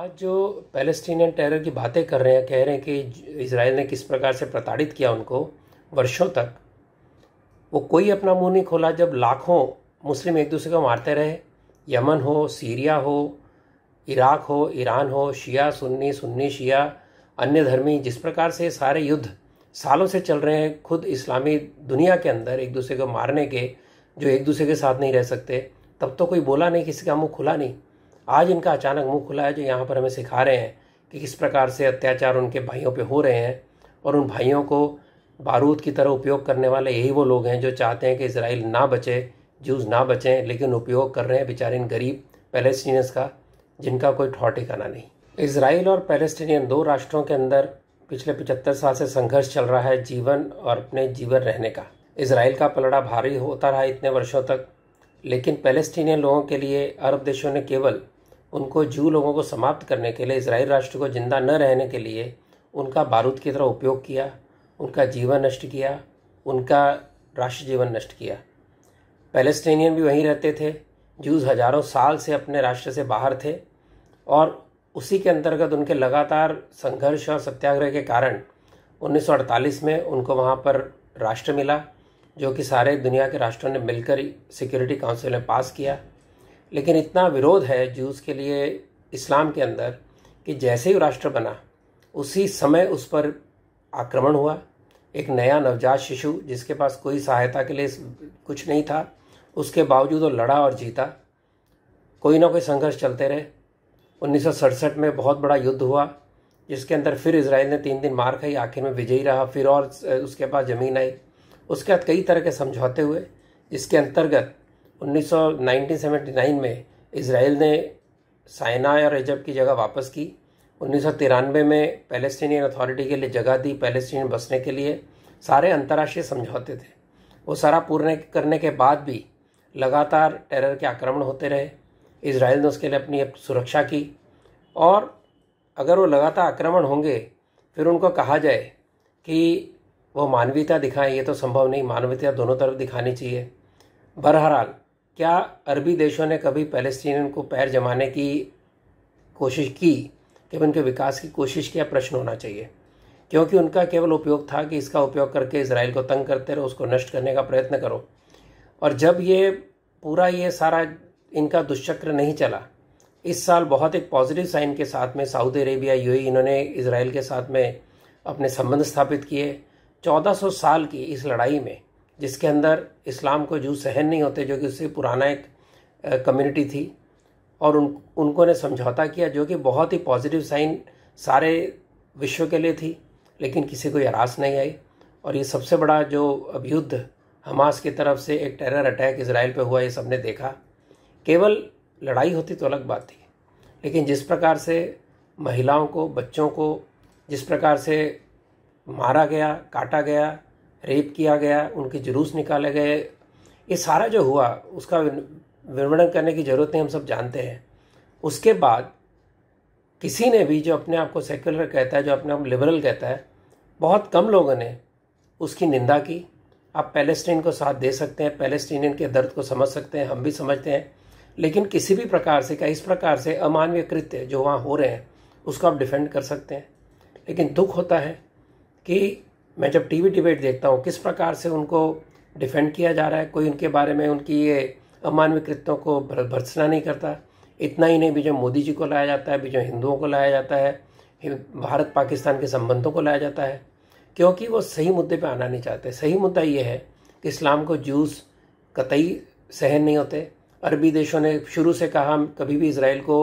आज जो Palestinian terror की बातें कर रहे हैं कह रहे हैं कि इसराइल ने किस प्रकार से प्रताड़ित किया उनको वर्षों तक वो कोई अपना मुंह नहीं खोला जब लाखों मुस्लिम एक दूसरे को मारते रहे यमन हो सीरिया हो इराक हो ईरान हो शिया सुन्नी सुन्नी शिया अन्य धर्मी जिस प्रकार से सारे युद्ध सालों से चल रहे हैं खुद इस्लामी दुनिया के अंदर एक दूसरे को मारने के जो एक दूसरे के साथ नहीं रह सकते तब तो कोई बोला नहीं किसी का मुँह खुला नहीं आज इनका अचानक मुंह खुला है जो यहाँ पर हमें सिखा रहे हैं कि किस प्रकार से अत्याचार उनके भाइयों पे हो रहे हैं और उन भाइयों को बारूद की तरह उपयोग करने वाले यही वो लोग हैं जो चाहते हैं कि इसराइल ना बचे जूस ना बचें लेकिन उपयोग कर रहे हैं बेचारे इन गरीब पैलेस्टीनियंस का जिनका कोई ठौर ठिकाना नहीं इसराइल और पैलेस्टीनियन दो राष्ट्रों के अंदर पिछले पचहत्तर साल से संघर्ष चल रहा है जीवन और अपने जीवन रहने का इसराइल का पलड़ा भारी होता रहा इतने वर्षों तक लेकिन पैलेस्टीनियन लोगों के लिए अरब देशों ने केवल उनको जू लोगों को समाप्त करने के लिए इसराइल राष्ट्र को जिंदा न रहने के लिए उनका बारूद की तरह उपयोग किया उनका जीवन नष्ट किया उनका राष्ट्र जीवन नष्ट किया पैलेस्टीनियन भी वहीं रहते थे जूस हजारों साल से अपने राष्ट्र से बाहर थे और उसी के अंतर्गत उनके लगातार संघर्ष और सत्याग्रह के कारण 1948 में उनको वहाँ पर राष्ट्र मिला जो कि सारे दुनिया के राष्ट्रों ने मिलकर सिक्योरिटी काउंसिल में पास किया लेकिन इतना विरोध है जूस के लिए इस्लाम के अंदर कि जैसे ही राष्ट्र बना उसी समय उस पर आक्रमण हुआ एक नया नवजात शिशु जिसके पास कोई सहायता के लिए कुछ नहीं था उसके बावजूद वो लड़ा और जीता कोई ना कोई संघर्ष चलते रहे उन्नीस में बहुत बड़ा युद्ध हुआ जिसके अंदर फिर इसराइल ने तीन दिन मार खाई आखिर में विजयी रहा फिर और उसके पास ज़मीन आई उसके बाद कई तरह के समझौते हुए जिसके अंतर्गत 1979 में इसराइल ने साइना और एजब की जगह वापस की उन्नीस में पैलेस्टीनियन अथॉरिटी के लिए जगह दी पैलेस्टीन बसने के लिए सारे अंतर्राष्ट्रीय समझौते थे वो सारा पूर्ण करने के बाद भी लगातार टेरर के आक्रमण होते रहे इसराइल ने उसके लिए अपनी सुरक्षा की और अगर वो लगातार आक्रमण होंगे फिर उनको कहा जाए कि वो मानवीयता दिखाए ये तो संभव नहीं मानवीयता दोनों तरफ दिखानी चाहिए बहरहाल क्या अरबी देशों ने कभी पैलेस्टीनियन को पैर जमाने की कोशिश की केवल उनके विकास की कोशिश किया प्रश्न होना चाहिए क्योंकि उनका केवल उपयोग था कि इसका उपयोग करके इसराइल को तंग करते रहो उसको नष्ट करने का प्रयत्न करो और जब ये पूरा ये सारा इनका दुष्चक्र नहीं चला इस साल बहुत एक पॉजिटिव साइन के साथ में सऊदी अरेबिया यूएई इन्होंने इसराइल के साथ में अपने संबंध स्थापित किए 1400 साल की इस लड़ाई में जिसके अंदर इस्लाम को जू सहन नहीं होते जो कि उससे पुराना एक कम्युनिटी थी और उन उनको ने समझौता किया जो कि बहुत ही पॉजिटिव साइन सारे विश्व के लिए थी लेकिन किसी को हरास नहीं आई और ये सबसे बड़ा जो अब युद्ध हमास की तरफ से एक टेरर अटैक इसराइल पे हुआ ये सबने देखा केवल लड़ाई होती तो अलग बात थी लेकिन जिस प्रकार से महिलाओं को बच्चों को जिस प्रकार से मारा गया काटा गया रेप किया गया उनके जुलूस निकाले गए ये सारा जो हुआ उसका विवरण करने की ज़रूरत नहीं हम सब जानते हैं उसके बाद किसी ने भी जो अपने आप को सेक्युलर कहता है जो अपने आप लिबरल कहता है बहुत कम लोगों ने उसकी निंदा की आप पैलेस्टीन को साथ दे सकते हैं पैलेस्टीनियन के दर्द को समझ सकते हैं हम भी समझते हैं लेकिन किसी भी प्रकार से क्या इस प्रकार से अमानवीय कृत्य जो वहाँ हो रहे हैं उसको आप डिफेंड कर सकते हैं लेकिन दुख होता है कि मैं जब टीवी डिबेट देखता हूँ किस प्रकार से उनको डिफेंड किया जा रहा है कोई उनके बारे में उनकी ये अमानवीय कृत्यों को भर्सना नहीं करता इतना ही नहीं भी जो मोदी जी को लाया जाता है भी जो हिंदुओं को लाया जाता है भारत पाकिस्तान के संबंधों को लाया जाता है क्योंकि वो सही मुद्दे पे आना नहीं चाहते सही मुद्दा ये है कि इस्लाम को जूस कतई सहन नहीं होते अरबी देशों ने शुरू से कहा हम कभी भी इसराइल को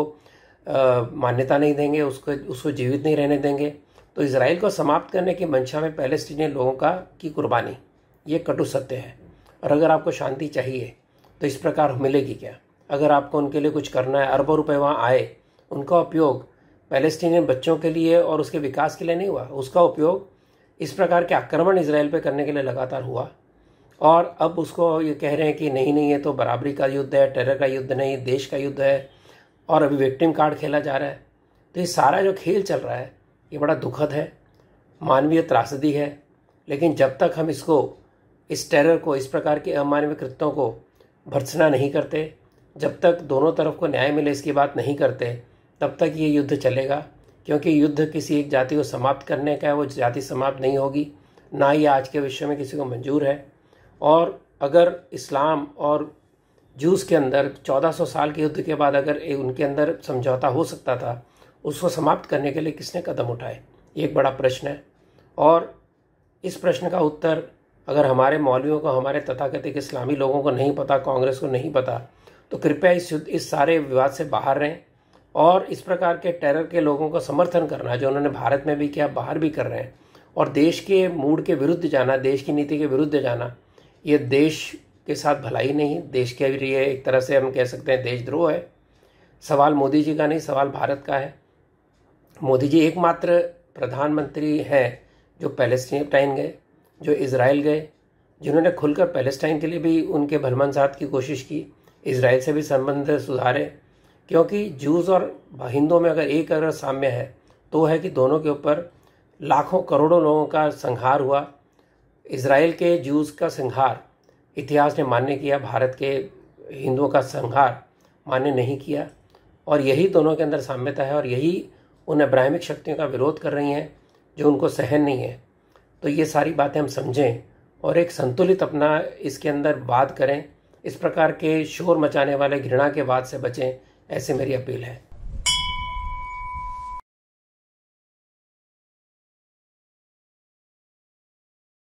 मान्यता नहीं देंगे उसको उसको जीवित नहीं रहने देंगे तो इसराइल को समाप्त करने की मंशा में पैलेस्टीनी लोगों का की कुर्बानी ये कटु सत्य है और अगर आपको शांति चाहिए तो इस प्रकार मिलेगी क्या अगर आपको उनके लिए कुछ करना है अरबों रुपए वहाँ आए उनका उपयोग पैलेस्टीनियन बच्चों के लिए और उसके विकास के लिए नहीं हुआ उसका उपयोग इस प्रकार के आक्रमण इसराइल पे करने के लिए लगातार हुआ और अब उसको ये कह रहे हैं कि नहीं नहीं ये तो बराबरी का युद्ध है टेरर का युद्ध नहीं देश का युद्ध है और अभी विक्टिम कार्ड खेला जा रहा है तो ये सारा जो खेल चल रहा है ये बड़ा दुखद है मानवीय त्रासदी है लेकिन जब तक हम इसको इस टेरर को इस प्रकार के अमानवीय कृत्यों को भर्सना नहीं करते जब तक दोनों तरफ को न्याय मिले इसकी बात नहीं करते तब तक ये युद्ध चलेगा क्योंकि युद्ध किसी एक जाति को समाप्त करने का है वो जाति समाप्त नहीं होगी ना ही आज के विश्व में किसी को मंजूर है और अगर इस्लाम और जूस के अंदर 1400 साल के युद्ध के बाद अगर उनके अंदर समझौता हो सकता था उसको समाप्त करने के लिए किसने कदम उठाए ये एक बड़ा प्रश्न है और इस प्रश्न का उत्तर अगर हमारे मौलवियों को हमारे तथाकथित इस्लामी लोगों को नहीं पता कांग्रेस को नहीं पता तो कृपया इस युद्ध इस सारे विवाद से बाहर रहें और इस प्रकार के टेरर के लोगों का समर्थन करना जो उन्होंने भारत में भी किया बाहर भी कर रहे हैं और देश के मूड के विरुद्ध जाना देश की नीति के विरुद्ध जाना ये देश के साथ भलाई नहीं देश के लिए एक तरह से हम कह सकते हैं देशद्रोह है सवाल मोदी जी का नहीं सवाल भारत का है मोदी जी एकमात्र प्रधानमंत्री हैं जो पैलेस्टाइन गए जो इसराइल गए जिन्होंने खुलकर पैलेस्टाइन के लिए भी उनके भलमन साथ की कोशिश की इसराइल से भी संबंध सुधारे क्योंकि जूस और हिंदुओं में अगर एक अगर साम्य है तो है कि दोनों के ऊपर लाखों करोड़ों लोगों का संहार हुआ इसराइल के जूस का संहार इतिहास ने मान्य किया भारत के हिंदुओं का संहार मान्य नहीं किया और यही दोनों के अंदर साम्यता है और यही उन अब्राहमिक शक्तियों का विरोध कर रही हैं जो उनको सहन नहीं है तो ये सारी बातें हम समझें और एक संतुलित अपना इसके अंदर बात करें इस प्रकार के शोर मचाने वाले घृणा के बाद से बचें ऐसे मेरी अपील है